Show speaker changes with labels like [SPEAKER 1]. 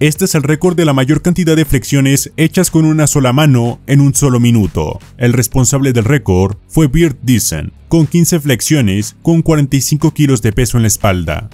[SPEAKER 1] Este es el récord de la mayor cantidad de flexiones hechas con una sola mano en un solo minuto. El responsable del récord fue Beard Dyson, con 15 flexiones con 45 kilos de peso en la espalda.